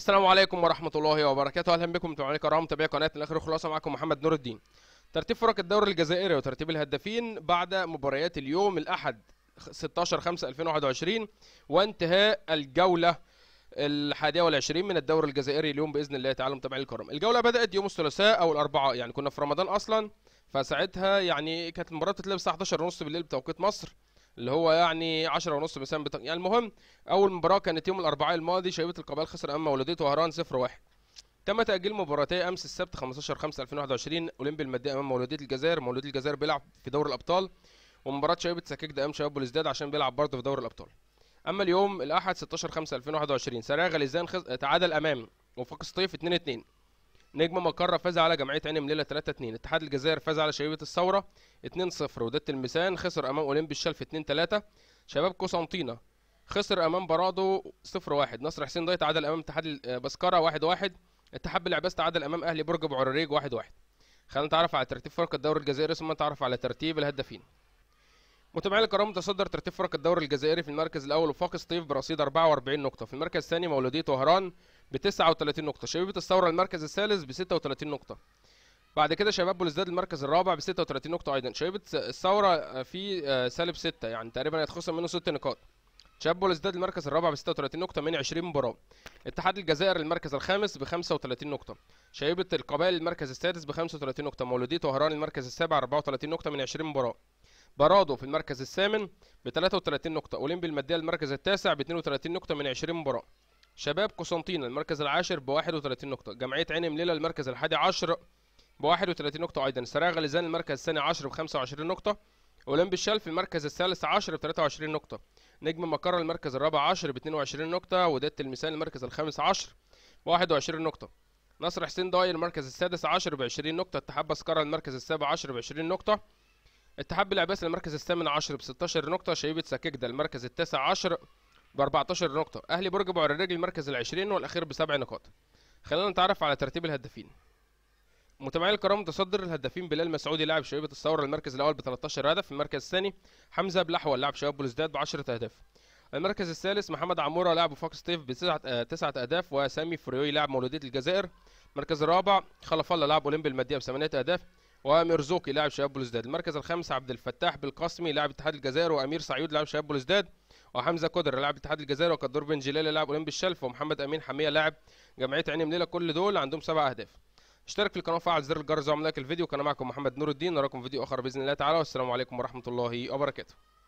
السلام عليكم ورحمة الله وبركاته أهلا بكم متابعينا الكرام متابعي قناة الأخير خلاصة معكم محمد نور الدين ترتيب فرق الدوري الجزائري وترتيب الهدافين بعد مباريات اليوم الأحد 16 5 2021 وانتهاء الجولة الحادية والعشرين من الدوري الجزائري اليوم بإذن الله تعالى متابعينا الكرام الجولة بدأت يوم الثلاثاء أو الأربعاء يعني كنا في رمضان أصلا فساعتها يعني كانت المباراة بتتلعب الساعة 11:30 بالليل بتوقيت مصر اللي هو يعني 10 ونص مساء يعني المهم اول مباراه كانت يوم الاربعاء الماضي شيبه القبائل خسر امام مولودية وهران 0-1 تم تاجيل مباراتي امس السبت 15 5 2021 اولمبي الماديه امام مولودية الجزائر مولودية الجزائر بيلعب في دوري الابطال ومباراه شيبه سكيك امام شباب بلوزداد عشان بيلعب برضه في دوري الابطال اما اليوم الاحد 16 5 2021 سريع غليزان خز... تعادل امام وفاق الصيف 2 2 نجم مقرة فاز على جمعية عين مليلة 3-2 اتحاد الجزائر فاز على شبيبة الثورة 2-0 ودادة الميزان خسر أمام أولمبي الشلف 2-3 شباب قسنطينة خسر أمام برادو 0-1 نصر حسين ضيط تعادل أمام اتحاد آه، بسكرة 1-1 اتحاد بالعباس تعادل أمام أهلي برج بعرريج 1-1 خلينا نتعرف على ترتيب فرق الدوري الجزائري ثم نتعرف على ترتيب الهدافين متابعينا الكرام متصدر ترتيب فرق الدوري الجزائري في المركز الاول وفاق سطيف برصيد 44 نقطه في المركز الثاني مولوديه وهران ب 39 نقطة شبيبة الثورة المركز الثالث ب 36 نقطة بعد كده شباب بولزداد المركز الرابع ب 36 نقطة أيضا شبيبة الثورة آه، في آه، سالب 6 يعني تقريبا هيتخصم منه 6 نقاط شباب بولزداد المركز الرابع ب 36 نقطة من 20 مباراة اتحاد الجزائر المركز الخامس ب 35 نقطة شبيبة القبائل المركز السادس ب 35 نقطة مولودية طهران المركز السابع 34 نقطة من 20 مباراة برادو في المركز الثامن ب 33 نقطة أولمبي المادية المركز التاسع ب 32 نقطة من 20 مباراة شباب قسنطينة المركز العاشر ب 31 نقطة جمعية عين مليلة المركز الحادي عشر ب 31 نقطة أيضا سراغ غليزان المركز الثاني عشر ب 25 نقطة أولمبي الشلف المركز الثالث عشر ب 23 نقطة نجم مقر المركز الرابع عشر ب 22 نقطة وداد تلمسان المركز الخامس عشر ب 21 نقطة نصر حسين داير المركز السادس عشر ب 20 نقطة اتحاد بسكرة المركز السابع عشر ب 20 نقطة اتحاد بلعباس المركز الثامن عشر ب 16 نقطة شيبة سكيكدا المركز التاسع عشر ب 14 نقطة أهلي برج أبو الرجل المركز 20 والأخير بسبع نقاط خلينا نتعرف على ترتيب الهدافين متابعي الكرام متصدر الهدافين بلال مسعودي لاعب شبيبة الثورة المركز الأول ب 13 هدف المركز الثاني حمزة بلحوة لاعب شباب بلوزداد ب 10 أهداف المركز الثالث محمد عمورة لاعب وفاق ستيف ب تسعة أهداف وسامي فريوي لاعب مولودية الجزائر المركز الرابع خلف الله لاعب أولمبي المادية بثمانية أهداف ومرزوقي لاعب شباب بلوزداد المركز الخامس عبد الفتاح بالقاسمي لاعب اتحاد الجزائر وأمير صعيود لاعب شباب بلوزداد وحمزه قدر لاعب الاتحاد الجزائري وكدور بن جلال لاعب اولمبي الشلف ومحمد امين حميه لاعب جمعيه عين منيله كل دول عندهم سبع اهداف اشترك في القناه وفعل زر الجرس وعمل لايك الفيديو كان معكم محمد نور الدين نراكم فيديو اخر باذن الله تعالى والسلام عليكم ورحمه الله وبركاته